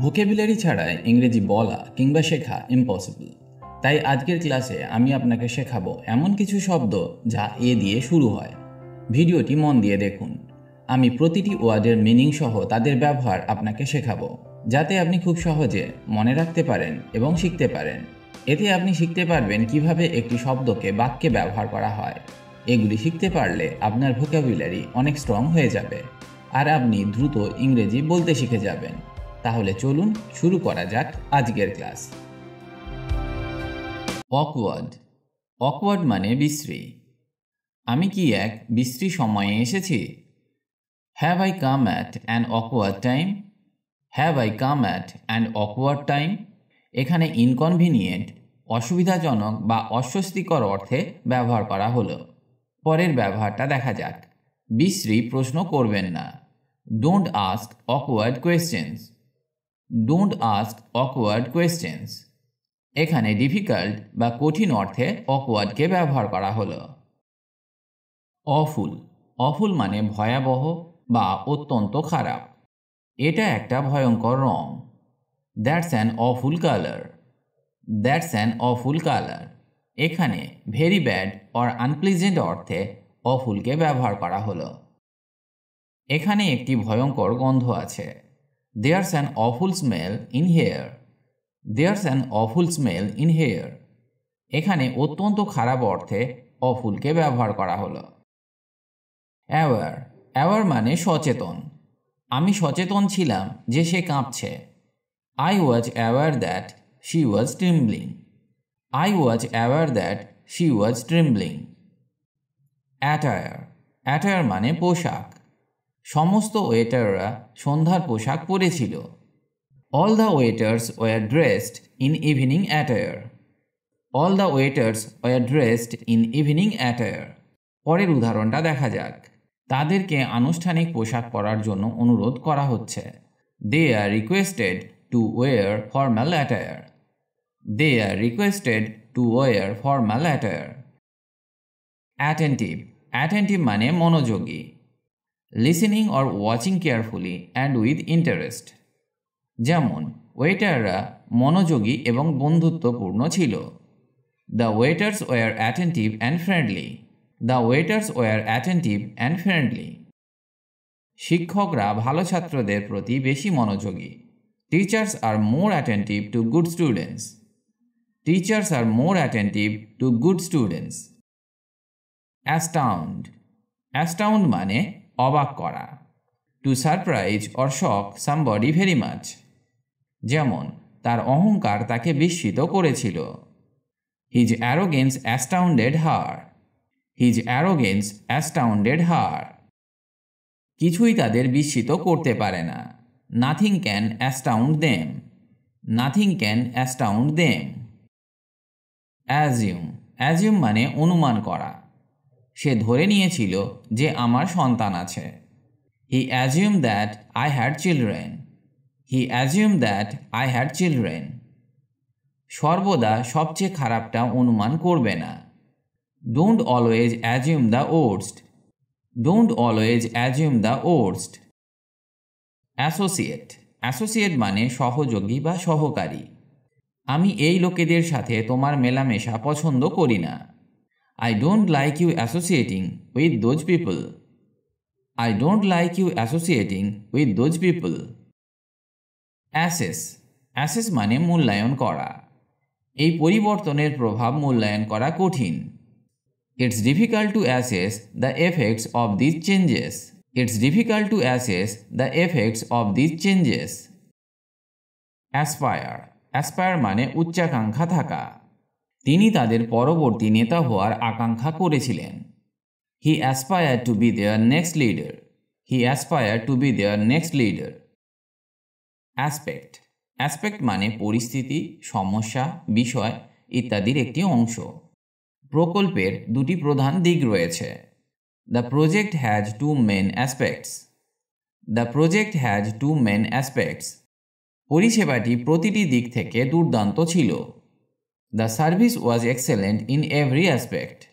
Vocabulary ছাড়া ইংরেজি বলা কিংবা শেখা ইম্পসিবল তাই আজকের ক্লাসে আমি আপনাকে শেখাবো এমন কিছু শব্দ যা এ দিয়ে শুরু হয় ভিডিওটি মন দিয়ে দেখুন আমি প্রতিটি ওয়ার্ডের মিনিং সহ তাদের ব্যবহার আপনাকে শেখাবো যাতে আপনি খুব সহজে মনে রাখতে পারেন এবং শিখতে পারেন এতে আপনি শিখতে পারবেন কিভাবে একটি শব্দকে বাক্যে ব্যবহার করা হয় এগুলি শিখতে পারলে আপনার ভোকাবুলারি অনেক স্ট্রং হয়ে যাবে আর আপনি দ্রুত ইংরেজি বলতে শিখে যাবেন তাহলে চলুন শুরু করা যাক আজকের ক্লাস অকওয়ার্ড অকওয়ার্ড মানে বিশ্রী আমি কি এক বিশ্রী সময়ে এসেছি have I come at an awkward time have I come at an awkward time এখানে ইনকনভিনিয়েন্ট অসুবিধাজনক বা অস্বস্তিকর অর্থে ব্যবহার করা হলো পরের ব্যবহারটা দেখা যাক বিশ্রী প্রশ্ন করবেন না don't ask awkward questions don't ask awkward questions এখানে ডিফিকাল্ট বা কঠিন অর্থে অকওয়ার্ডকে ব্যবহার করা হলো অফুল অফুল মানে ভয়াবহ বা অত্যন্ত খারাপ এটা একটা ভয়ঙ্কর রং that's an awful colour that's an awful colour এখানে ভেরি ব্যাড অর আনপ্লিজেন্ট অর্থে অফুলকে ব্যবহার করা হলো এখানে একটি ভয়ঙ্কর গন্ধ আছে There's an awful smell in here. There's an awful smell in here. এখানে অত্যন্ত খারাপ অর্থে অফুলকে ব্যবহার করা হলো অ্যাওয়ার অ্যাওয়ার মানে সচেতন আমি সচেতন ছিলাম যে সে কাঁপছে I was aware that she was trembling I was aware that she was trembling attire attire মানে পোশাক সমস্ত ওয়েটাররা সন্ধ্যার পোশাক পরেছিল all the waiters were dressed in evening attire all the waiters were dressed in evening attire পরের উদাহরণটা দেখা যাক তাদেরকে আনুষ্ঠানিক পোশাক পরার জন্য অনুরোধ করা হচ্ছে they are requested to wear formal attire they are requested to wear formal attire attentive attentive মানে মনোযোগী listening or watching carefully and with interest যেমন ওয়েটাররা মনোযোগী এবং বন্ধুত্বপূর্ণ ছিল the waiters were attentive and friendly the waiters were attentive and friendly শিক্ষকরা ভালো ছাত্রদের প্রতি বেশি মনোযোগী teachers are more attentive to good students teachers are more attentive to good students astound astound মানে অবাক করা to surprise or shock somebody very much যেমন তার অহংকার তাকে বিস্মিত করেছিল his arrogance astounded her his arrogance astounded her কিছুই তাদের বিস্মিত করতে পারে না nothing can astound them nothing can astound them assume assume মানে অনুমান করা সে ধরে নিয়েছিল যে আমার সন্তান আছে he assume that I had children he assume that I had children সর্বদা সবচেয়ে খারাপটা অনুমান করবে না don't always assume the worst don't always assume the worst associate associate মানে সহযোগী বা সহকারী আমি এই লোকেদের সাথে তোমার মেলামেশা পছন্দ করি না I don't like you associating with those people. I don't like you associating with those people. Assess assess মানে মূল্যায়ন করা এই পরিবর্তনের প্রভাব মূল্যায়ন করা কঠিন It's difficult to assess the effects of these changes. It's difficult to assess the effects of these changes. Aspire. Aspire মানে উচ্চাকাঙ্ক্ষা থাকা তিনি তাদের পরবর্তী নেতা হওয়ার আকাঙ্ক্ষা করেছিলেন he aspire to be their next leader he aspire to be their next leader aspect aspect মানে পরিস্থিতি সমস্যা বিষয় ইত্যাদির একটি অংশ প্রকল্পের দুটি প্রধান দিক রয়েছে the project has two main aspects the project has two main aspects পরিষেবাটি প্রতিটি দিক থেকে দুর্দান্ত ছিল The service was excellent in every aspect.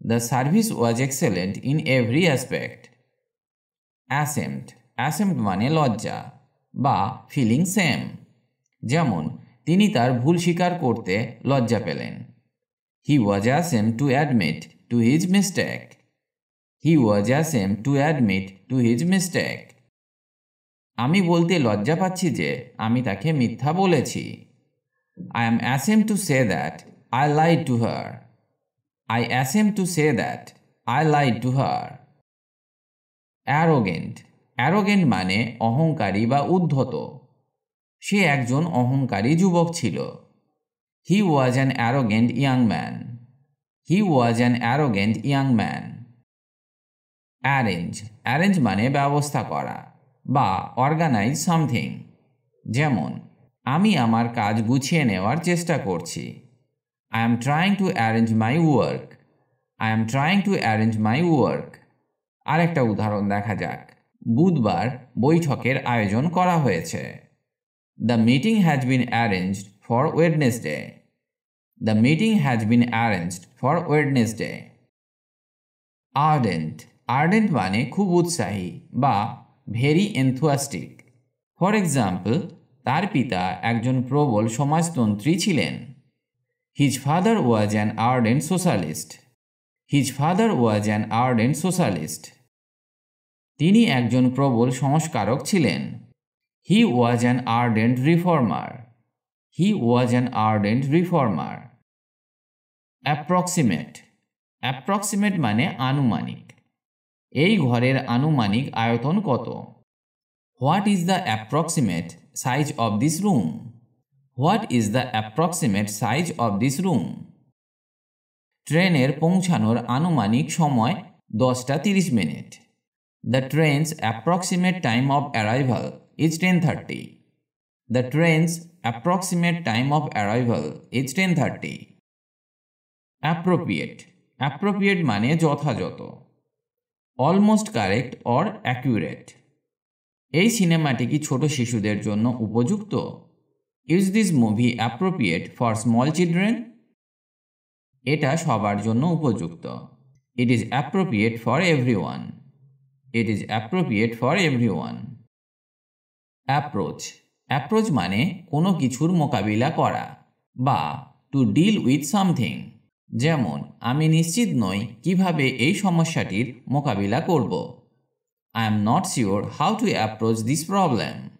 The service was excellent in every aspect. অ্যাসেম্পড অ্যাসেম্পড মানে লজ্জা বা ফিলিং সেম যেমন তিনি তার ভুল স্বীকার করতে লজ্জা পেলেন he was ashamed to admit to his mistake he was ashamed to admit to his mistake আমি বলতে লজ্জা পাচ্ছি যে আমি তাকে মিথ্যা বলেছি I am ashamed to say that I lied to her. I ashamed to say that I lied to her. Arrogant arrogant মানে অহংকারী বা উদ্ধত সে একজন অহংকারী যুবক ছিল he was an arrogant young man he was an arrogant young man arrange arrange মানে ব্যবস্থা করা বা অর্গানাইজ সামথিং যেমন আমি আমার কাজ গুছিয়ে নেওয়ার চেষ্টা করছি I am trying to arrange my work I am trying to arrange my work আর একটা উদাহরণ দেখা যাক বুধবার বৈঠকের আয়োজন করা হয়েছে the meeting has been arranged for Wednesday the meeting has been arranged for Wednesday ardent ardent মানে খুব উৎসাহী বা ভেরি এনথুয়াস্টিক ফর এক্সাম্পল তার পিতা একজন প্রবল সমাজতন্ত্রী ছিলেন his father was an ardent socialist his father was an ardent socialist তিনি একজন প্রবল সংস্কারক ছিলেন he was an ardent reformer he was an ardent reformer approximate approximate মানে আনুমানিক এই ঘরের আনুমানিক আয়তন কত what is the approximate size of this room? What is the approximate size of this room? ট্রেনের পৌঁছানোর আনুমানিক সময় দশটা তিরিশ মিনিট the train's approximate time of arrival is ten thirty the train's approximate time of arrival is ten thirty appropriate appropriate মানে যথাযথ almost correct or accurate এই সিনেমাটি কি ছোট শিশুদের জন্য উপযুক্ত is this movie appropriate for small children এটা সবার জন্য উপযুক্ত it is appropriate for everyone it is appropriate for everyone approach approach মানে কোনো কিছুর মোকাবিলা করা বা টু ডিল উইথ সামথিং যেমন আমি নিশ্চিত নই কিভাবে এই সমস্যাটির মোকাবিলা করব I am not sure how to approach this problem.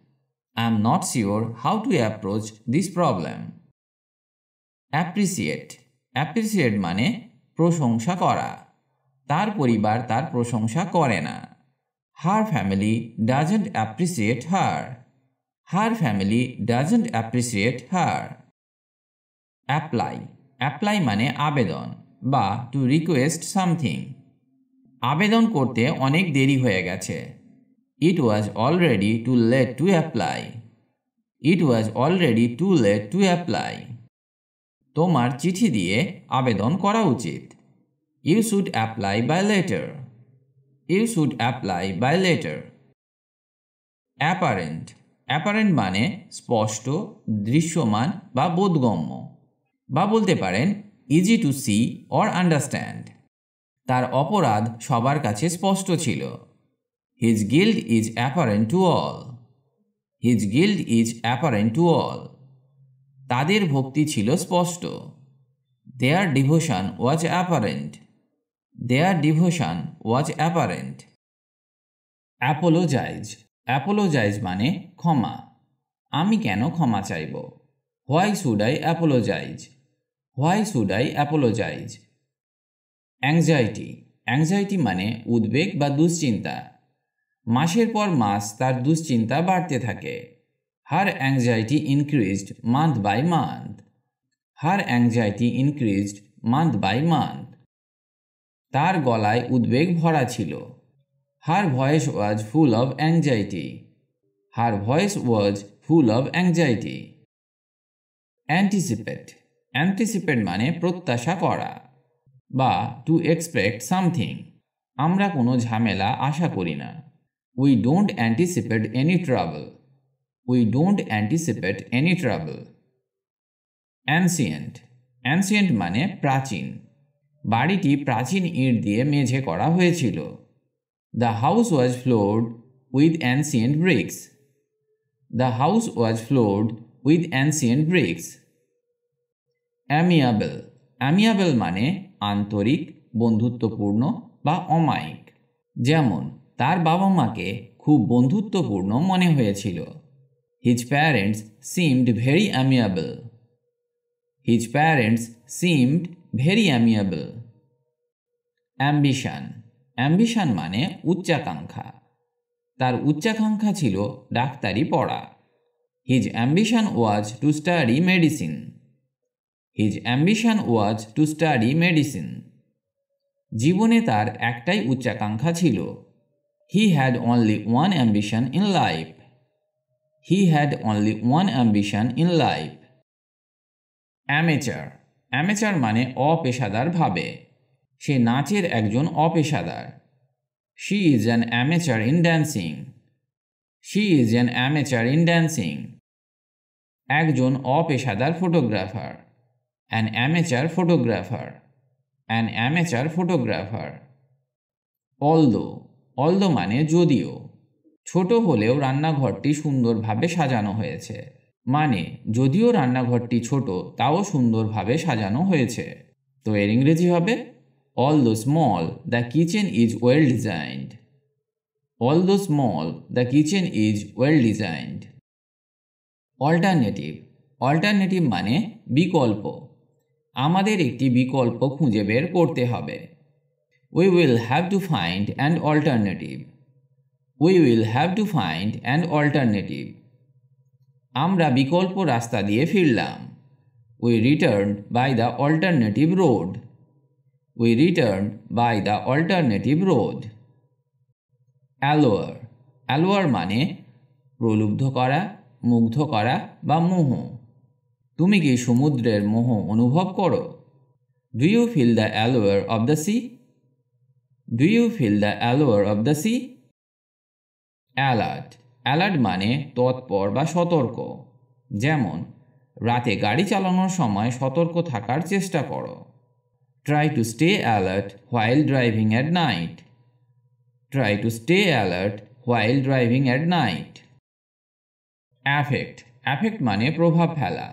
I am not sure how to approach this problem. Appreciate appreciate মানে প্রশংসা করা তার পরিবার তার প্রশংসা করে না her family doesn't appreciate her her family doesn't appreciate her apply apply মানে আবেদন বা টু রিকোয়েস্ট সামথিং আবেদন করতে অনেক দেরি হয়ে গেছে it was already too late to apply it was already too late to apply তোমার চিঠি দিয়ে আবেদন করা উচিত you should apply by letter you should apply by letter apparent apparent মানে স্পষ্ট দৃশ্যমান বা বোধগম্য বা বলতে পারেন easy to see or understand তার অপরাধ সবার কাছে স্পষ্ট ছিল his guilt is apparent to all his guilt is apparent to all তাদের ভক্তি ছিল স্পষ্ট their devotion was apparent their devotion was apparent apologise apologise মানে ক্ষমা আমি কেন ক্ষমা চাইব why should I apologise why should I apologise anxiety anxiety মানে উদ্বেগ বা দুশ্চিন্তা মাসের পর মাস তার দুশ্চিন্তা বাড়তে থাকে her anxiety increased month by month her anxiety increased month by month তার গলায় উদ্বেগ ভরা ছিল her voice was full of anxiety her voice was full of anxiety anticipate anticipate মানে প্রত্যাশা করা বা টু এক্সপেক্ট সামথিং আমরা কোনো ঝামেলা আশা করি না we don't anticipate any trouble we don't anticipate any trouble ancient ancient মানে প্রাচীন বাড়িটি প্রাচীন ইট দিয়ে মেঝে করা হয়েছিল the house was floored with ancient bricks the house was floored with ancient bricks amiable amiable মানে আন্তরিক বন্ধুত্বপূর্ণ বা অমায়িক যেমন তার বাবা মাকে খুব বন্ধুত্বপূর্ণ মনে হয়েছিল his parents seemed very amiable his parents seemed very amiable ambition ambition মানে উচ্চাকাঙ্ক্ষা তার উচ্চাকাঙ্ক্ষা ছিল ডাক্তারি পড়া his ambition was to study medicine his ambition was to study medicine জীবনে তার একটাই উচ্চাকাঙ্ক্ষা ছিল he had only one ambition in life he had only one ambition in life amateur amateur মানে অপেশাদারভাবে সে নাচের একজন অপেশাদার she is an amateur in dancing she is an amateur in dancing একজন অপেশাদার photographer an amateur photographer, an amateur photographer. Although, although মানে যদিও ছোট হলেও রান্নাঘরটি সুন্দরভাবে সাজানো হয়েছে মানে যদিও রান্নাঘরটি ছোট তাও সুন্দরভাবে সাজানো হয়েছে তো এর ইংরেজি হবে all the small the kitchen is well designed all the small the kitchen is well designed alternative alternative মানে বিকল্প আমাদের একটি বিকল্প খুঁজে বের করতে হবে we will have to find and alternative we will have to find and alternative আমরা বিকল্প রাস্তা দিয়ে ফিরলাম we return by the alternative road we return by the alternative road allure allure মানে প্রলুব্ধ করা মুগ্ধ করা বা মোহ তুমি কি সমুদ্রের মোহ অনুভব করো do you feel the allure of the sea do you feel the allure of the sea alert alert মানে তৎপর বা সতর্ক যেমন রাতে গাড়ি চালানোর সময় সতর্ক থাকার চেষ্টা করো try to stay alert while driving at night try to stay alert while driving at night affect affect মানে প্রভাব ফেলা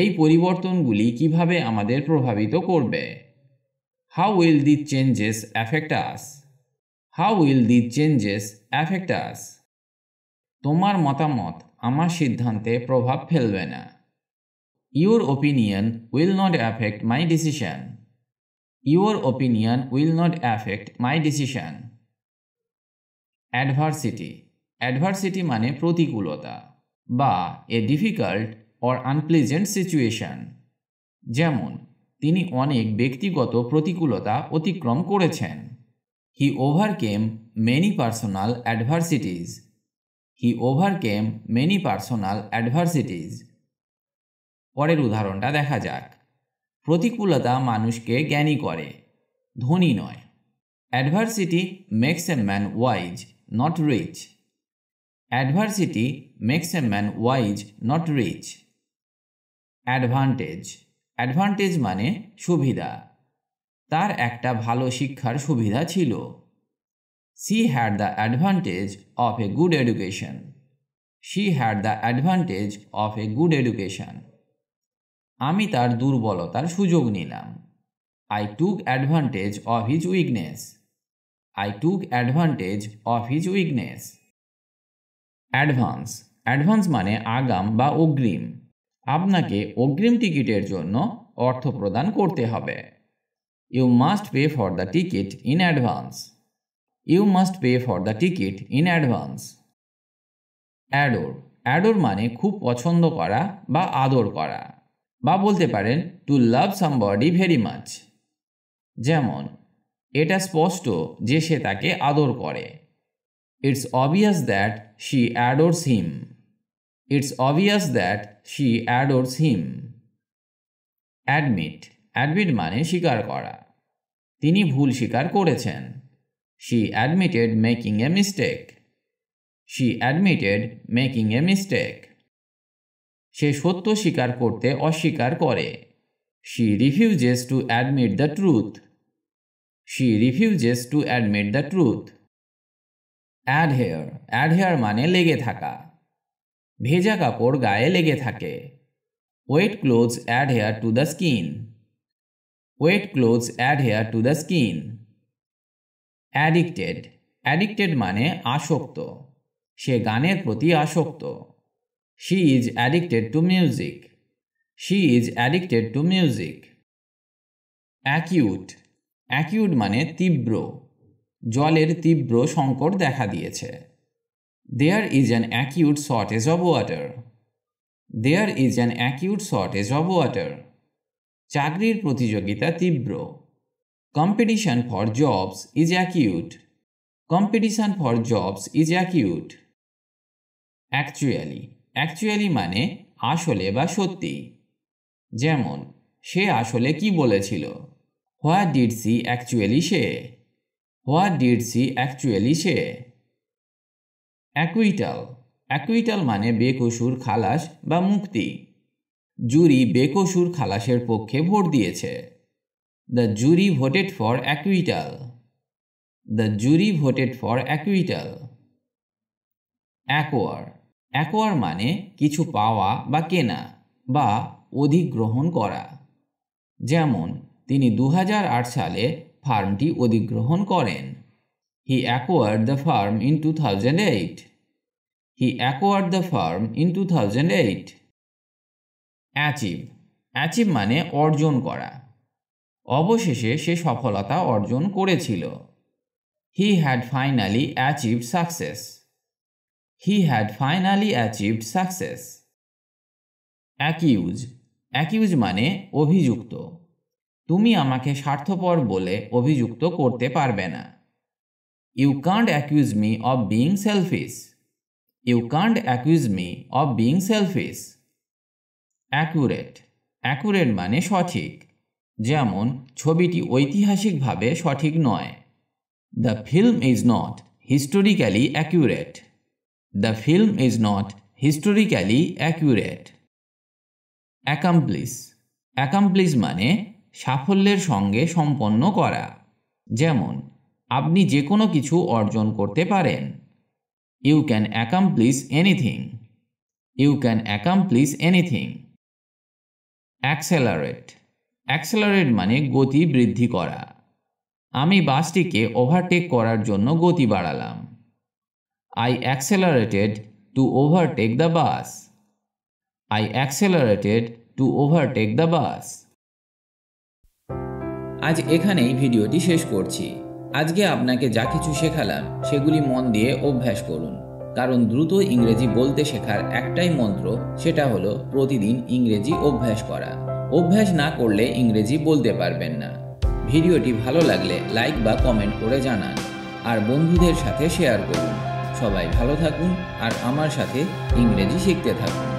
এই পরিবর্তনগুলি কিভাবে আমাদের প্রভাবিত করবে how will the changes affect us how will the changes affect us তোমার মতামত আমার সিদ্ধান্তে প্রভাব ফেলবে না your opinion will not affect my decision your opinion will not affect my decision adversity adversity মানে প্রতিকূলতা বা এ ডিফিকাল্ট অর আনপ্লেজেন্ট সিচুয়েশান যেমন তিনি অনেক ব্যক্তিগত প্রতিকূলতা অতিক্রম করেছেন he overcame many personal adversities he overcame many personal adversities পরের উদাহরণটা দেখা যাক প্রতিকূলতা মানুষকে জ্ঞানী করে ধনী নয় adversity makes a man wise not rich adversity makes a man wise not rich advantage advantage মানে সুবিধা তার একটা ভালো শিক্ষার সুবিধা ছিল she had the advantage of a good education she had the advantage of a good education আমি তার দুর্বলতার সুযোগ নিলাম I took advantage of his weakness I took advantage of his weakness advance advance মানে আগাম বা অগ্রিম আপনাকে অগ্রিম টিকিটের জন্য অর্থ প্রদান করতে হবে you must pay for the ticket in advance you must pay for the ticket in advance adore adore মানে খুব পছন্দ করা বা আদর করা বা বলতে পারেন to love somebody very much যেমন এটা স্পষ্ট যে সে তাকে আদর করে it's obvious that she adores him It's obvious that she adores him. Admit admit মানে স্বীকার করা তিনি ভুল স্বীকার করেছেন she admitted making a mistake she admitted making a mistake সে সত্য স্বীকার করতে অস্বীকার করে she refuses to admit the truth she refuses to admit the truth adhere add hair মানে লেগে থাকা ভেজা কাপড় গায়ে লেগে থাকে wet clothes adhere to the skin wet clothes adhere to the skin addicted addicted মানে আসক্ত সে গানের প্রতি আসক্ত she is addicted to music she is addicted to music acute acute মানে তীব্র জলের তীব্র সংকট দেখা দিয়েছে There is an acute shortage of water. There is an acute shortage of water. চাকরির প্রতিযোগিতা তীব্র competition for jobs is acute competition for jobs is acute actually actually মানে আসলে বা সত্যি যেমন সে আসলে কি বলেছিল হোয়া did she actually said what did she actually say acquittal acquittal মানে বেকসুর খালাস বা মুক্তি জুরি বেকসুর খালাসের পক্ষে ভোট দিয়েছে the jury voted for acquittal the jury voted for acquittal acquire acquire মানে কিছু পাওয়া বা কেনা বা অধিগ্রহণ করা যেমন তিনি দু সালে ফার্মটি অধিগ্রহণ করেন He acquired the farm in 2008. He acquired the farm in 2008. Achieve. Achieve মানে অর্জন করা অবশেষে সে সফলতা অর্জন করেছিল he had finally achieved success he had finally achieved success accuse accuse মানে অভিযুক্ত তুমি আমাকে স্বার্থপর বলে অভিযুক্ত করতে পারবে না you can't accuse me of being selfish. You can't accuse me of being selfish. Accurate. Accurate মানে সঠিক যেমন ছবিটি ঐতিহাসিকভাবে সঠিক নয় the film is not historically accurate the film is not historically accurate accomplish accomplish মানে সাফল্যের সঙ্গে সম্পন্ন করা যেমন আপনি যে কোনো কিছু অর্জন করতে পারেন you can accomplish anything you can accomplish anything accelerate accelerate মানে গতি বৃদ্ধি করা আমি বাসটিকে ওভারটেক করার জন্য গতি বাড়ালাম I accelerated to overtake the bus I accelerated to overtake the bus আজ এখানেই ভিডিওটি শেষ করছি আজকে আপনাকে যা কিছু শেখালাম সেগুলি মন দিয়ে অভ্যাস করুন কারণ দ্রুত ইংরেজি বলতে শেখার একটাই মন্ত্র সেটা হলো প্রতিদিন ইংরেজি অভ্যাস করা অভ্যাস না করলে ইংরেজি বলতে পারবেন না ভিডিওটি ভালো লাগলে লাইক বা কমেন্ট করে জানান আর বন্ধুদের সাথে শেয়ার করুন সবাই ভালো থাকুন আর আমার সাথে ইংরেজি শিখতে থাকুন